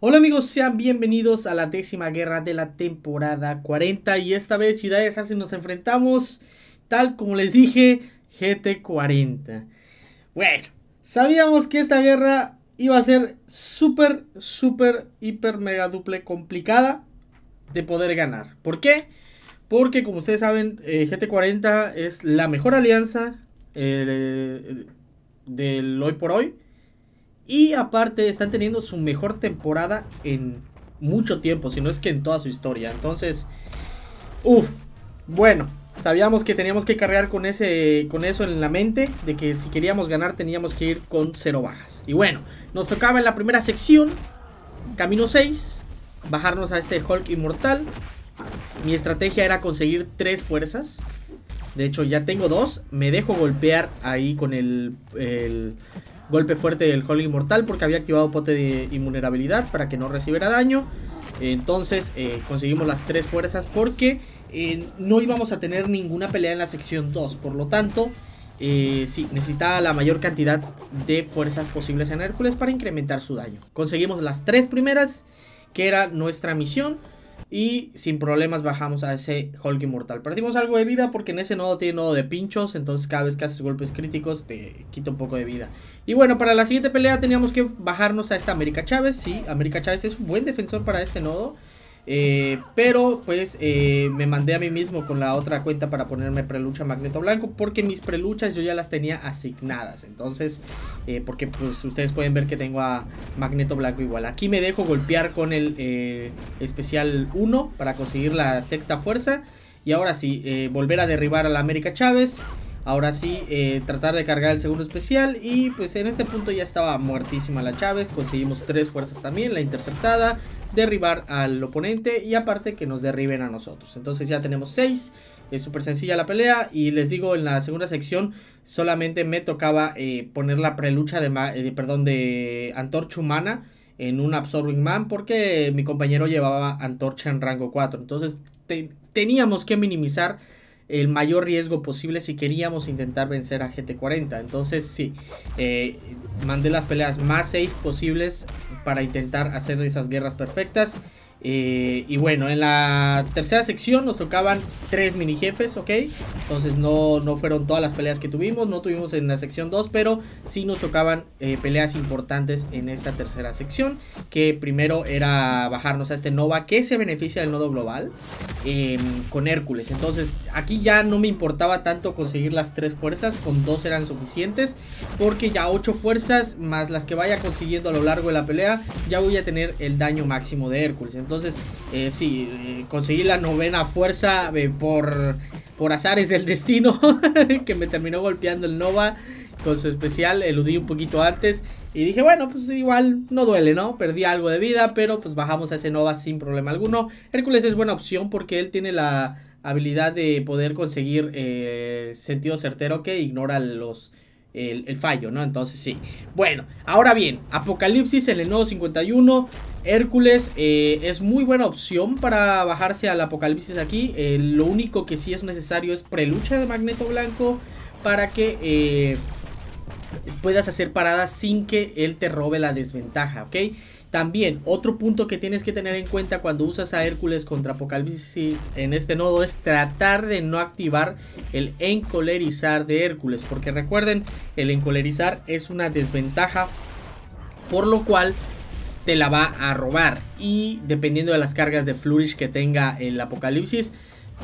Hola amigos, sean bienvenidos a la décima guerra de la temporada 40 y esta vez Ciudades así nos enfrentamos, tal como les dije, GT40. Bueno, sabíamos que esta guerra iba a ser súper, súper, hiper, mega duple complicada de poder ganar. ¿Por qué? Porque como ustedes saben, eh, GT40 es la mejor alianza eh, del hoy por hoy y aparte están teniendo su mejor temporada en mucho tiempo, si no es que en toda su historia. Entonces, uff, bueno, sabíamos que teníamos que cargar con, ese, con eso en la mente, de que si queríamos ganar teníamos que ir con cero bajas. Y bueno, nos tocaba en la primera sección, camino 6, bajarnos a este Hulk inmortal. Mi estrategia era conseguir tres fuerzas. De hecho, ya tengo dos. Me dejo golpear ahí con el golpe fuerte del Holy inmortal porque había activado pote de invulnerabilidad para que no recibiera daño. Entonces eh, conseguimos las tres fuerzas porque eh, no íbamos a tener ninguna pelea en la sección 2. Por lo tanto, eh, sí, necesitaba la mayor cantidad de fuerzas posibles en Hércules para incrementar su daño. Conseguimos las tres primeras, que era nuestra misión. Y sin problemas bajamos a ese Hulk Inmortal. Perdimos algo de vida porque en ese nodo tiene nodo de pinchos. Entonces cada vez que haces golpes críticos te quita un poco de vida. Y bueno, para la siguiente pelea teníamos que bajarnos a esta América Chávez. Sí, América Chávez es un buen defensor para este nodo. Eh, pero pues eh, me mandé a mí mismo con la otra cuenta para ponerme prelucha magneto blanco porque mis preluchas yo ya las tenía asignadas. Entonces, eh, porque pues ustedes pueden ver que tengo a magneto blanco igual. Aquí me dejo golpear con el especial 1 para conseguir la sexta fuerza. Y ahora sí, volver a derribar a la América Chávez. Ahora sí, tratar de cargar el segundo especial. Y pues en este punto ya estaba muertísima la Chávez. Conseguimos tres fuerzas también. La interceptada, derribar al oponente y aparte que nos derriben a nosotros. Entonces ya tenemos 6, es súper sencilla la pelea y les digo en la segunda sección solamente me tocaba eh, poner la prelucha eh, de, perdón, de antorcha humana en un Absorbing Man porque mi compañero llevaba antorcha en rango 4. Entonces teníamos que minimizar el mayor riesgo posible si queríamos intentar vencer a GT40. Entonces sí, eh, mandé las peleas más safe posibles para intentar hacer esas guerras perfectas eh, y bueno, en la tercera sección nos tocaban tres mini jefes, ¿ok? Entonces no, no fueron todas las peleas que tuvimos, no tuvimos en la sección 2, pero sí nos tocaban eh, peleas importantes en esta tercera sección, que primero era bajarnos a este Nova que se beneficia del nodo global em, con Hércules. Entonces aquí ya no me importaba tanto conseguir las tres fuerzas, con dos eran suficientes, porque ya ocho fuerzas más las que vaya consiguiendo a lo largo de la pelea, ya voy a tener el daño máximo de Hércules. Entonces, eh, sí, eh, conseguí la novena fuerza eh, por, por azares del destino que me terminó golpeando el Nova con su especial, eludí un poquito antes y dije, bueno, pues igual no duele, ¿no? Perdí algo de vida, pero pues bajamos a ese Nova sin problema alguno. Hércules es buena opción porque él tiene la habilidad de poder conseguir sentido certero que ignora los el, fallo, ¿no? Entonces sí. Bueno, ahora bien, Apocalipsis en el nodo 51. Hércules eh, es muy buena opción para bajarse al Apocalipsis aquí. Eh, lo único que sí es necesario es prelucha de Magneto Blanco para que eh, puedas hacer paradas sin que él te robe la desventaja, ¿ok? También, otro punto que tienes que tener en cuenta cuando usas a Hércules contra Apocalipsis en este nodo es tratar de no activar el encolerizar de Hércules. Porque recuerden, el encolerizar es una desventaja, por lo cual te la va a robar. Y dependiendo de las cargas de Flourish que tenga el Apocalipsis,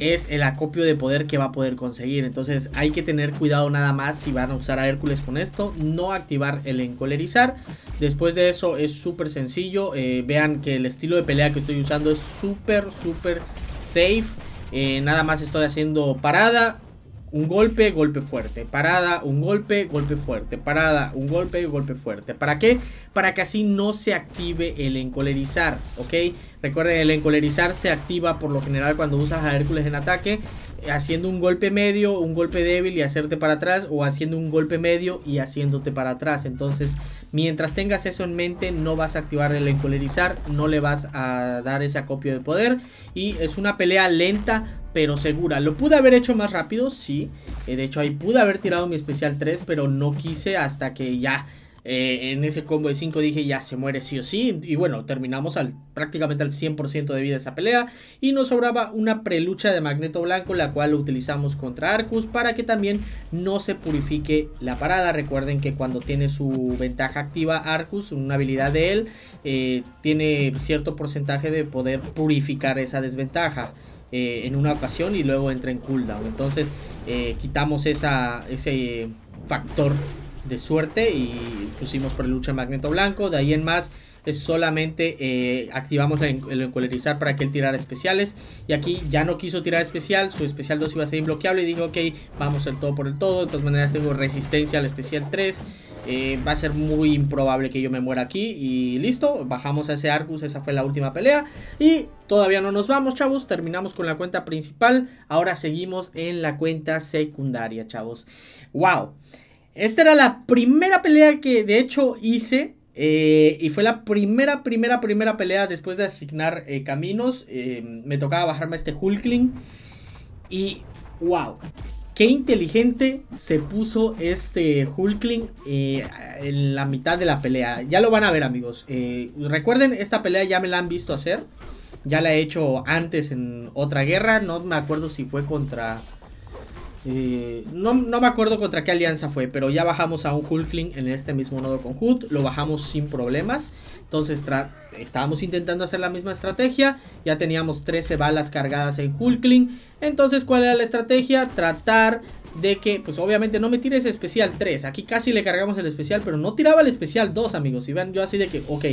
es el acopio de poder que va a poder conseguir. Entonces hay que tener cuidado nada más si van a usar a Hércules con esto. No activar el encolerizar. Después de eso es súper sencillo. Eh, vean que el estilo de pelea que estoy usando es súper, súper safe. Eh, nada más estoy haciendo parada, un golpe, golpe fuerte. Parada, un golpe, golpe fuerte. Parada, un golpe, golpe fuerte. ¿Para qué? Para que así no se active el encolerizar, ¿ok? Recuerden, el encolerizar se activa por lo general cuando usas a Hércules en ataque, eh, haciendo un golpe medio, un golpe débil y hacerte para atrás, o haciendo un golpe medio y haciéndote para atrás. Entonces, mientras tengas eso en mente, no vas a activar el encolerizar, no le vas a dar ese acopio de poder. Y es una pelea lenta, pero segura. ¿Lo pude haber hecho más rápido? Sí. Eh, de hecho, ahí pude haber tirado mi especial 3, pero no quise hasta que ya eh, en ese combo de 5 dije ya se muere sí o sí. Y bueno, terminamos al, prácticamente al 100% de vida esa pelea. Y nos sobraba una prelucha de Magneto Blanco, la cual lo utilizamos contra Arcus para que también no se purifique la parada. Recuerden que cuando tiene su ventaja activa Arcus, una habilidad de él, eh, tiene cierto porcentaje de poder purificar esa desventaja. Eh, en una ocasión y luego entra en cooldown entonces quitamos esa, ese factor de suerte y pusimos por lucha magneto blanco. De ahí en más solamente eh, activamos el, el para que él tirara especiales. Y aquí ya no quiso tirar especial, su especial 2 iba a ser inbloqueable y dije, ok, vamos el todo por el todo. De todas maneras tengo resistencia al especial 3. Eh, va a ser muy improbable que yo me muera aquí y listo, bajamos a ese Argus, esa fue la última pelea y todavía no nos vamos chavos, terminamos con la cuenta principal, ahora seguimos en la cuenta secundaria chavos, wow, esta era la primera pelea que de hecho hice. Eh, y fue la primera, primera, primera pelea después de asignar eh, caminos. Em, me tocaba bajarme este Hulkling. Y wow. Qué inteligente se puso este Hulkling eh, en la mitad de la pelea. Ya lo van a ver amigos. recuerden, esta pelea ya me la han visto hacer. Ya la he hecho antes en otra guerra. No me acuerdo si fue contra eh, no, no, me acuerdo contra qué alianza fue, pero ya bajamos a un Hulkling en este mismo nodo con Hood, lo bajamos sin problemas. Entonces estábamos intentando hacer la misma estrategia, ya teníamos 13 balas cargadas en Hulkling. Entonces, ¿cuál era la estrategia? Tratar de que, pues obviamente no me tire ese especial 3. Aquí casi le cargamos el especial, pero no tiraba el especial 2, amigos. Y vean yo así de que, ok,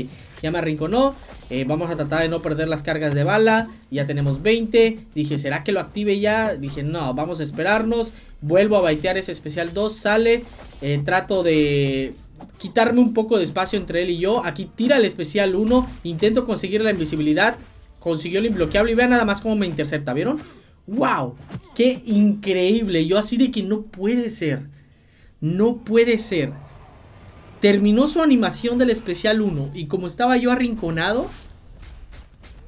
ya me arrinconó. Eh, vamos a tratar de no perder las cargas de bala. Ya tenemos 20. Dije, ¿será que lo active ya? Dije, no, vamos a esperarnos. Vuelvo a baitear ese especial 2, sale. Eh, trato de quitarme un poco de espacio entre él y yo. Aquí tira el especial 1. Intento conseguir la invisibilidad. Consiguió el imbloqueable y vean nada más cómo me intercepta, ¿vieron? ¡Wow! ¡Qué increíble! Yo así de que no puede ser. No puede ser. Terminó su animación del especial 1 y como estaba yo arrinconado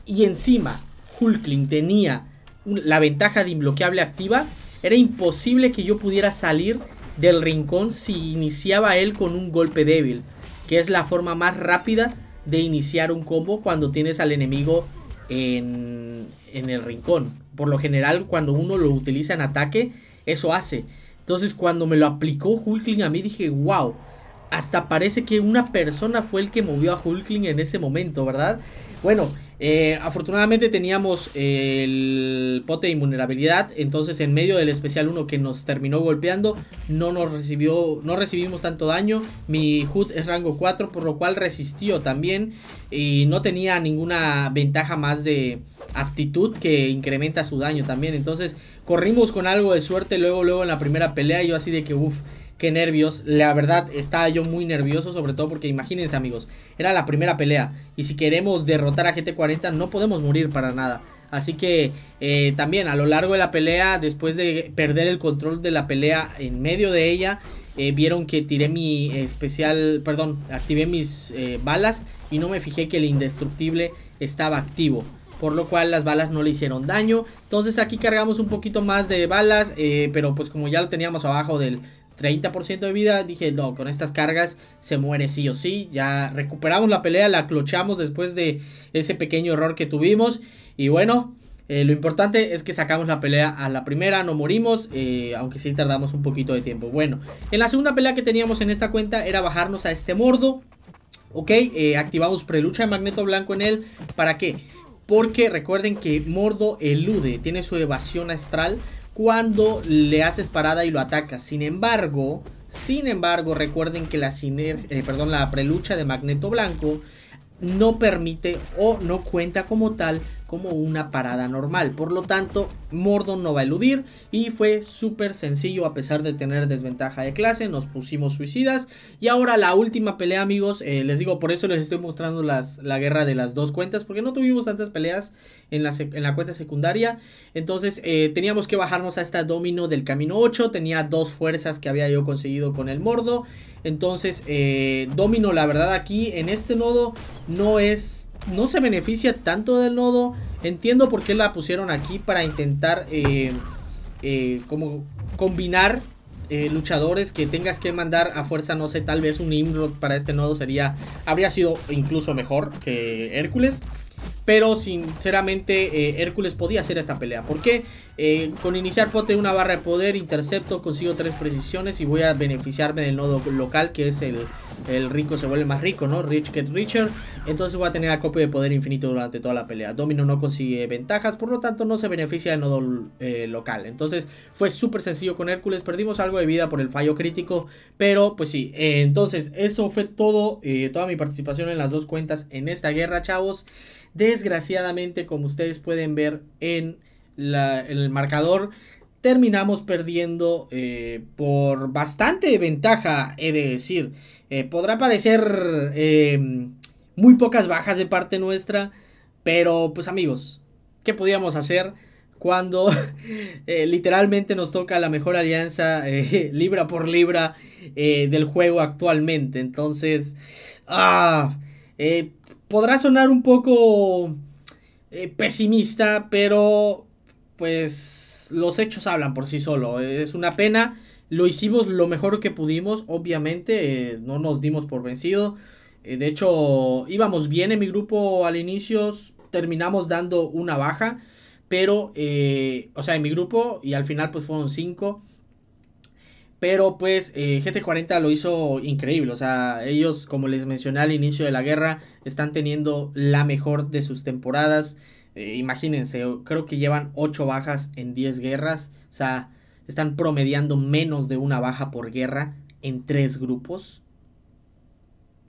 y encima Hulkling tenía la ventaja de imbloqueable activa, era imposible que yo pudiera salir del rincón si iniciaba él con un golpe débil, que es la forma más rápida de iniciar un combo cuando tienes al enemigo en, en el rincón por lo general cuando uno lo utiliza en ataque, eso hace. Entonces cuando me lo aplicó Hulkling a mí dije, wow, hasta parece que una persona fue el que movió a Hulkling en ese momento, ¿verdad? Bueno, eh, afortunadamente teníamos el pote de invulnerabilidad, entonces en medio del especial 1 que nos terminó golpeando, no nos recibió, no recibimos tanto daño. Mi hood es rango 4, por lo cual resistió también y no tenía ninguna ventaja más de aptitud que incrementa su daño también. Entonces corrimos con algo de suerte luego, luego en la primera pelea, yo así de que uff qué nervios. La verdad, estaba yo muy nervioso, sobre todo porque imagínense amigos, era la primera pelea. Y si queremos derrotar a GT40 no podemos morir para nada. Así que eh, también a lo largo de la pelea, después de perder el control de la pelea en medio de ella, eh, vieron que tiré mi especial, perdón, activé mis eh, balas y no me fijé que el indestructible estaba activo. Por lo cual las balas no le hicieron daño. Entonces aquí cargamos un poquito más de balas. pero pues como ya lo teníamos abajo del, 30% de vida, dije, no, con estas cargas se muere sí o sí. Ya recuperamos la pelea, la clochamos después de ese pequeño error que tuvimos. Y bueno, eh, lo importante es que sacamos la pelea a la primera, no morimos, eh, aunque sí tardamos un poquito de tiempo. Bueno, en la segunda pelea que teníamos en esta cuenta era bajarnos a este mordo. Ok, eh, activamos prelucha de magneto blanco en él. ¿Para qué? Porque recuerden que Mordo elude, tiene su evasión astral cuando le haces parada y lo atacas. Sin embargo, sin embargo, recuerden que la, eh, perdón, la prelucha de Magneto Blanco no permite o no cuenta como tal como una parada normal. Por lo tanto, Mordo no va a eludir y fue súper sencillo a pesar de tener desventaja de clase. Nos pusimos suicidas y ahora la última pelea, amigos. Eh, les digo, por eso les estoy mostrando las, la guerra de las dos cuentas porque no tuvimos tantas peleas en la, en la cuenta secundaria. Entonces, eh, teníamos que bajarnos a esta domino del camino 8. Tenía dos fuerzas que había yo conseguido con el Mordo. Entonces, eh, domino, la verdad, aquí en este nodo no es no se beneficia tanto del nodo. Entiendo por qué la pusieron aquí para intentar eh, eh, como combinar eh, luchadores que tengas que mandar a fuerza, no sé, tal vez un Imrod para este nodo sería, habría sido incluso mejor que Hércules. Pero sinceramente Hércules podía hacer esta pelea. Porque qué? con iniciar pote una barra de poder, intercepto, consigo tres precisiones y voy a beneficiarme del nodo local que es el el rico se vuelve más rico, ¿no? Rich get richer. Entonces va a tener acopio de poder infinito durante toda la pelea. Domino no consigue ventajas, por lo tanto no se beneficia del nodo eh, local. Entonces fue súper sencillo con Hércules. Perdimos algo de vida por el fallo crítico, pero pues sí. Eh, entonces eso fue todo, eh, toda mi participación en las dos cuentas en esta guerra, chavos. Desgraciadamente, como ustedes pueden ver en... el marcador terminamos perdiendo eh, por bastante ventaja, he de decir. Eh, podrá parecer eh, muy pocas bajas de parte nuestra, pero pues amigos, ¿qué podíamos hacer? cuando literalmente nos toca la mejor alianza libra por libra del juego actualmente. Entonces, ah, podrá sonar un poco pesimista, pero pues los hechos hablan por sí solo. Es una pena, lo hicimos lo mejor que pudimos, obviamente, eh, no nos dimos por vencido. Eh, de hecho, íbamos bien en mi grupo al inicio, terminamos dando una baja, pero, eh, o sea, en mi grupo y al final pues fueron cinco. Pero pues GT40 lo hizo increíble. O sea, ellos, como les mencioné al inicio de la guerra, están teniendo la mejor de sus temporadas. Eh, imagínense, creo que llevan 8 bajas en 10 guerras. O sea, están promediando menos de una baja por guerra en 3 grupos.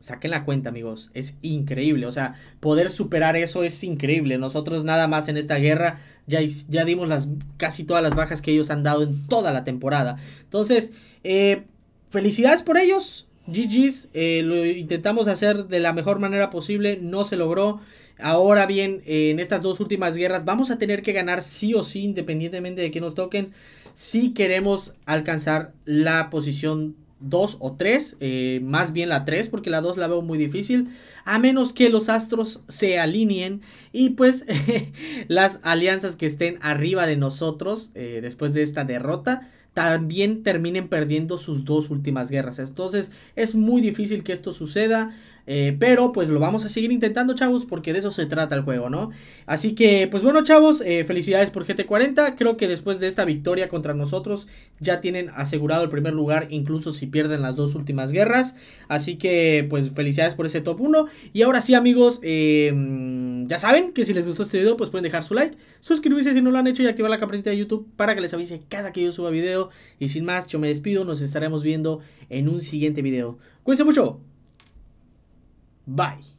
Saquen la cuenta, amigos. Es increíble. O sea, poder superar eso es increíble. Nosotros nada más en esta guerra ya, ya dimos las, casi todas las bajas que ellos han dado en toda la temporada. Entonces, eh, felicidades por ellos. GG's, eh, lo intentamos hacer de la mejor manera posible, no se logró. Ahora bien, eh, en estas dos últimas guerras vamos a tener que ganar sí o sí, independientemente de que nos toquen, si queremos alcanzar la posición 2 o 3, eh, más bien la 3, porque la 2 la veo muy difícil, a menos que los astros se alineen y pues las alianzas que estén arriba de nosotros después de esta derrota también terminen perdiendo sus dos últimas guerras. Entonces es muy difícil que esto suceda. Eh, pero pues lo vamos a seguir intentando, chavos, porque de eso se trata el juego, ¿no? Así que, pues bueno, chavos, eh, felicidades por GT40. Creo que después de esta victoria contra nosotros ya tienen asegurado el primer lugar, incluso si pierden las dos últimas guerras. Así que, pues felicidades por ese top 1. Y ahora sí, amigos, em, ya saben que si les gustó este video, pues pueden dejar su like, suscribirse si no lo han hecho y activar la campanita de YouTube para que les avise cada que yo suba video. Y sin más, yo me despido, nos estaremos viendo en un siguiente video. Cuídense mucho. Bye.